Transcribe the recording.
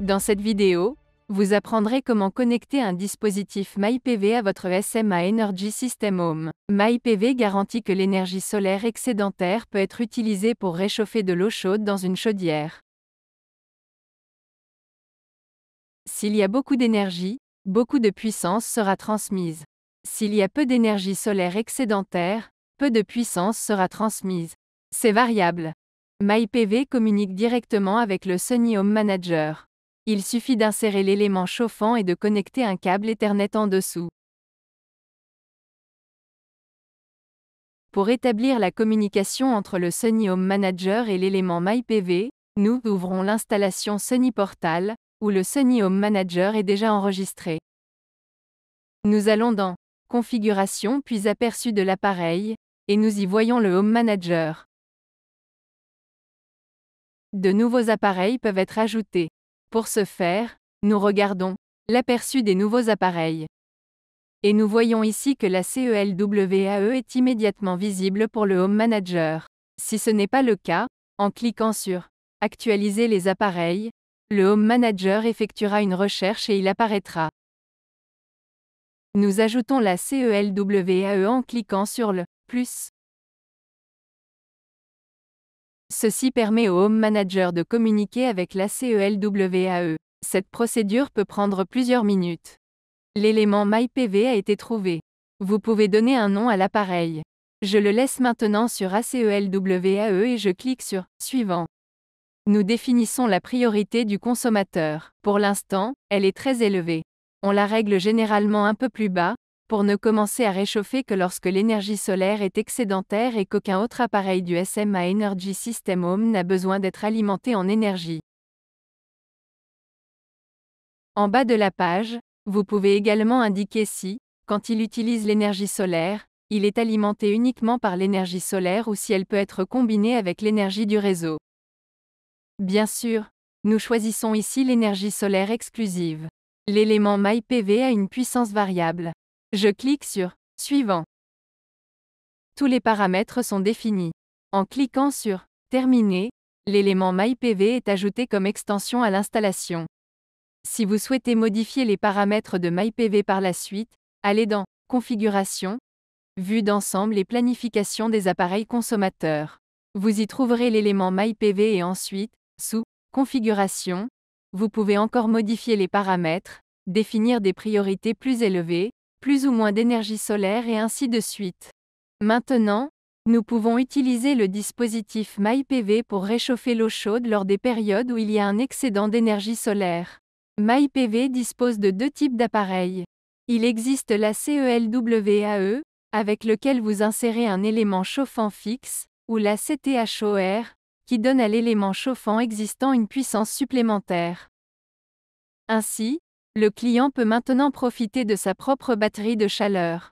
Dans cette vidéo, vous apprendrez comment connecter un dispositif MyPV à votre SMA Energy System Home. MyPV garantit que l'énergie solaire excédentaire peut être utilisée pour réchauffer de l'eau chaude dans une chaudière. S'il y a beaucoup d'énergie, beaucoup de puissance sera transmise. S'il y a peu d'énergie solaire excédentaire, de puissance sera transmise. C'est variable. MyPV communique directement avec le Sony Home Manager. Il suffit d'insérer l'élément chauffant et de connecter un câble Ethernet en dessous. Pour établir la communication entre le Sony Home Manager et l'élément MyPV, nous ouvrons l'installation Sony Portal, où le Sony Home Manager est déjà enregistré. Nous allons dans Configuration puis aperçu de l'appareil, et nous y voyons le Home Manager. De nouveaux appareils peuvent être ajoutés. Pour ce faire, nous regardons l'aperçu des nouveaux appareils. Et nous voyons ici que la CELWAE e est immédiatement visible pour le Home Manager. Si ce n'est pas le cas, en cliquant sur Actualiser les appareils, le Home Manager effectuera une recherche et il apparaîtra. Nous ajoutons la CELWAE e en cliquant sur le plus. Ceci permet au Home Manager de communiquer avec la e e. Cette procédure peut prendre plusieurs minutes. L'élément MyPV a été trouvé. Vous pouvez donner un nom à l'appareil. Je le laisse maintenant sur ACELWAE e et je clique sur Suivant. Nous définissons la priorité du consommateur. Pour l'instant, elle est très élevée. On la règle généralement un peu plus bas, pour ne commencer à réchauffer que lorsque l'énergie solaire est excédentaire et qu'aucun autre appareil du SMA Energy System Home n'a besoin d'être alimenté en énergie. En bas de la page, vous pouvez également indiquer si, quand il utilise l'énergie solaire, il est alimenté uniquement par l'énergie solaire ou si elle peut être combinée avec l'énergie du réseau. Bien sûr, nous choisissons ici l'énergie solaire exclusive. L'élément MyPV a une puissance variable. Je clique sur Suivant. Tous les paramètres sont définis. En cliquant sur Terminer, l'élément MyPV est ajouté comme extension à l'installation. Si vous souhaitez modifier les paramètres de MyPV par la suite, allez dans Configuration, Vue d'ensemble et planification des appareils consommateurs. Vous y trouverez l'élément MyPV et ensuite, sous Configuration, vous pouvez encore modifier les paramètres, définir des priorités plus élevées, plus ou moins d'énergie solaire et ainsi de suite. Maintenant, nous pouvons utiliser le dispositif MyPV pour réchauffer l'eau chaude lors des périodes où il y a un excédent d'énergie solaire. MyPV dispose de deux types d'appareils. Il existe la CELWAE, e, avec lequel vous insérez un élément chauffant fixe, ou la CTHOR, qui donne à l'élément chauffant existant une puissance supplémentaire. Ainsi, le client peut maintenant profiter de sa propre batterie de chaleur.